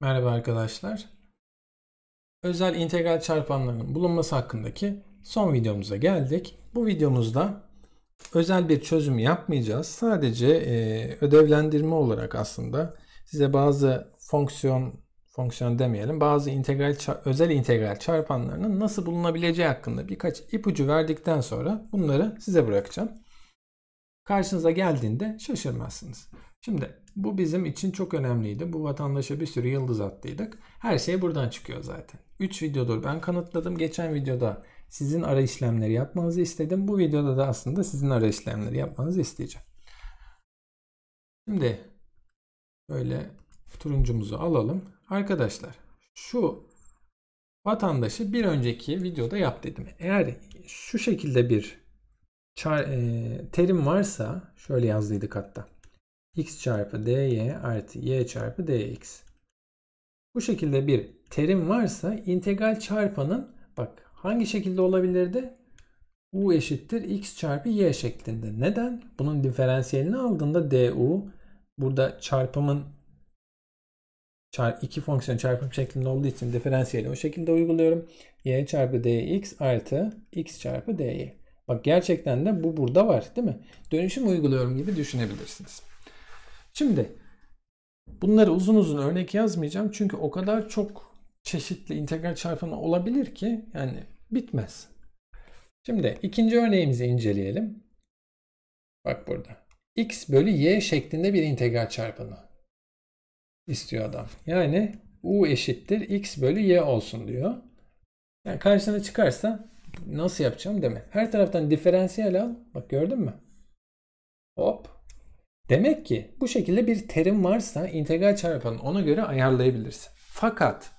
Merhaba arkadaşlar. Özel integral çarpanlarının bulunması hakkındaki son videomuza geldik. Bu videomuzda özel bir çözüm yapmayacağız. Sadece e, ödevlendirme olarak aslında size bazı fonksiyon fonksiyon demeyelim. Bazı integral özel integral çarpanlarının nasıl bulunabileceği hakkında birkaç ipucu verdikten sonra bunları size bırakacağım karşınıza geldiğinde şaşırmazsınız. Şimdi bu bizim için çok önemliydi. Bu vatandaşa bir sürü yıldız attıydık. Her şey buradan çıkıyor zaten. 3 videodur ben kanıtladım. Geçen videoda sizin ara işlemleri yapmanızı istedim. Bu videoda da aslında sizin ara işlemleri yapmanızı isteyeceğim. Şimdi böyle turuncumuzu alalım. Arkadaşlar şu vatandaşı bir önceki videoda yap dedim. Eğer şu şekilde bir çar, e, terim varsa şöyle yazdıydık hatta. x çarpı dy artı y çarpı dx. Bu şekilde bir terim varsa integral çarpanın bak hangi şekilde olabilirdi? u eşittir x çarpı y şeklinde. Neden? Bunun diferansiyelini aldığında du burada çarpımın iki fonksiyon çarpım şeklinde olduğu için diferansiyeli o şekilde uyguluyorum. y çarpı dx artı x çarpı dy. Bak gerçekten de bu burada var değil mi? Dönüşüm uyguluyorum gibi düşünebilirsiniz. Şimdi bunları uzun uzun örnek yazmayacağım. Çünkü o kadar çok çeşitli integral çarpımı olabilir ki yani bitmez. Şimdi ikinci örneğimizi inceleyelim. Bak burada. x bölü y şeklinde bir integral çarpımı istiyor adam. Yani u eşittir x bölü y olsun diyor. Yani karşına çıkarsa Nasıl yapacağım deme. Her taraftan diferansiyel al. Bak gördün mü? Hop. Demek ki bu şekilde bir terim varsa integral çarpanı ona göre ayarlayabilirsin. Fakat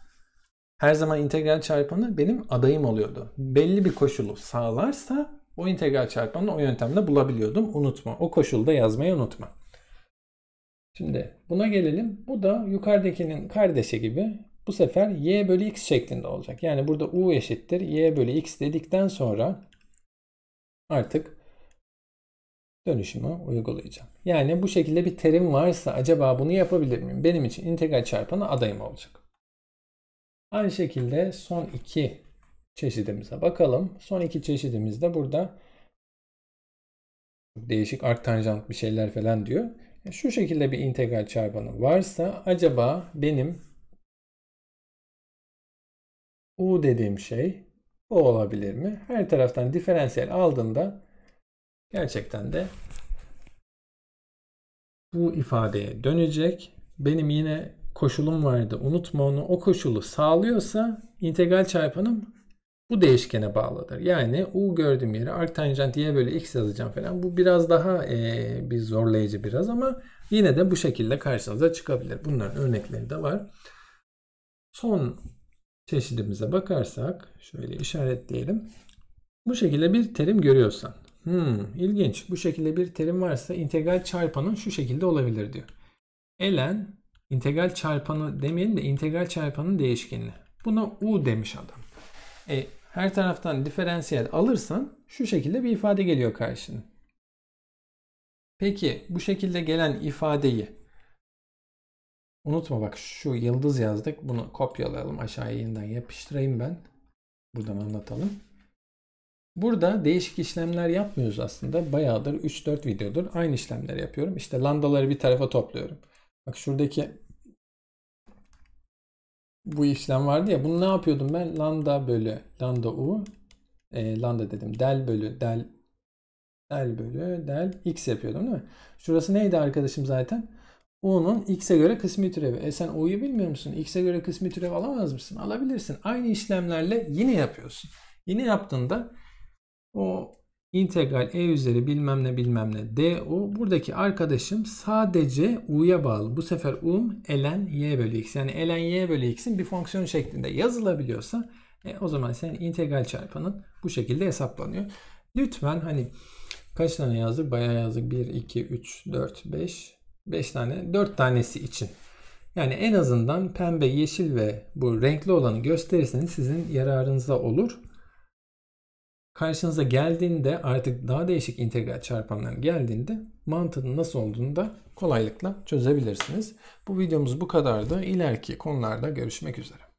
her zaman integral çarpanı benim adayım oluyordu. Belli bir koşulu sağlarsa o integral çarpanı o yöntemle bulabiliyordum. Unutma. O koşulda yazmayı unutma. Şimdi buna gelelim. Bu da yukarıdakinin kardeşi gibi bu sefer y bölü x şeklinde olacak. Yani burada u eşittir y bölü x dedikten sonra artık dönüşümü uygulayacağım. Yani bu şekilde bir terim varsa acaba bunu yapabilir miyim? Benim için integral çarpanı adayım olacak. Aynı şekilde son iki çeşidimize bakalım. Son iki çeşidimizde burada değişik arktanjant bir şeyler falan diyor. E, şu şekilde bir integral çarpanı varsa acaba benim U dediğim şey o olabilir mi? Her taraftan diferansiyel aldığında gerçekten de bu ifadeye dönecek. Benim yine koşulum vardı. Unutma onu. O koşulu sağlıyorsa integral çarpanım bu değişkene bağlıdır. Yani u gördüğüm yere arc tanjant y bölü x yazacağım falan. Bu biraz daha e, bir zorlayıcı biraz ama yine de bu şekilde karşınıza çıkabilir. Bunların örnekleri de var. Son çeşidimize bakarsak şöyle işaretleyelim. Bu şekilde bir terim görüyorsan. Hmm, ilginç. Bu şekilde bir terim varsa integral çarpanın şu şekilde olabilir diyor. Elen integral çarpanı demeyelim de integral çarpanın değişkenini. Buna u demiş adam. E, her taraftan diferansiyel alırsan şu şekilde bir ifade geliyor karşına. Peki bu şekilde gelen ifadeyi Unutma bak şu yıldız yazdık. Bunu kopyalayalım. Aşağıya yeniden yapıştırayım ben. Buradan anlatalım. Burada değişik işlemler yapmıyoruz aslında. Bayağıdır 3-4 videodur aynı işlemleri yapıyorum. İşte landaları bir tarafa topluyorum. Bak şuradaki bu işlem vardı ya. Bunu ne yapıyordum ben? Lambda bölü lambda u e, lambda dedim. Del bölü del del bölü del x yapıyordum değil mi? Şurası neydi arkadaşım zaten? U'nun x'e göre kısmi türevi. E sen U'yu bilmiyor musun? X'e göre kısmi türevi alamaz mısın? Alabilirsin. Aynı işlemlerle yine yapıyorsun. Yine yaptığında o integral E üzeri bilmem ne bilmem ne DU buradaki arkadaşım sadece U'ya bağlı. Bu sefer U'm ln Y bölü X. Yani ln Y bölü X'in bir fonksiyon şeklinde yazılabiliyorsa e, o zaman senin integral çarpanın bu şekilde hesaplanıyor. Lütfen hani kaç tane yazdık? Bayağı yazdık. 1, 2, 3, 4, 5, 5 tane 4 tanesi için. Yani en azından pembe, yeşil ve bu renkli olanı gösterirseniz sizin yararınıza olur. Karşınıza geldiğinde artık daha değişik integral çarpanlar geldiğinde mantığının nasıl olduğunu da kolaylıkla çözebilirsiniz. Bu videomuz bu kadardı. İleriki konularda görüşmek üzere.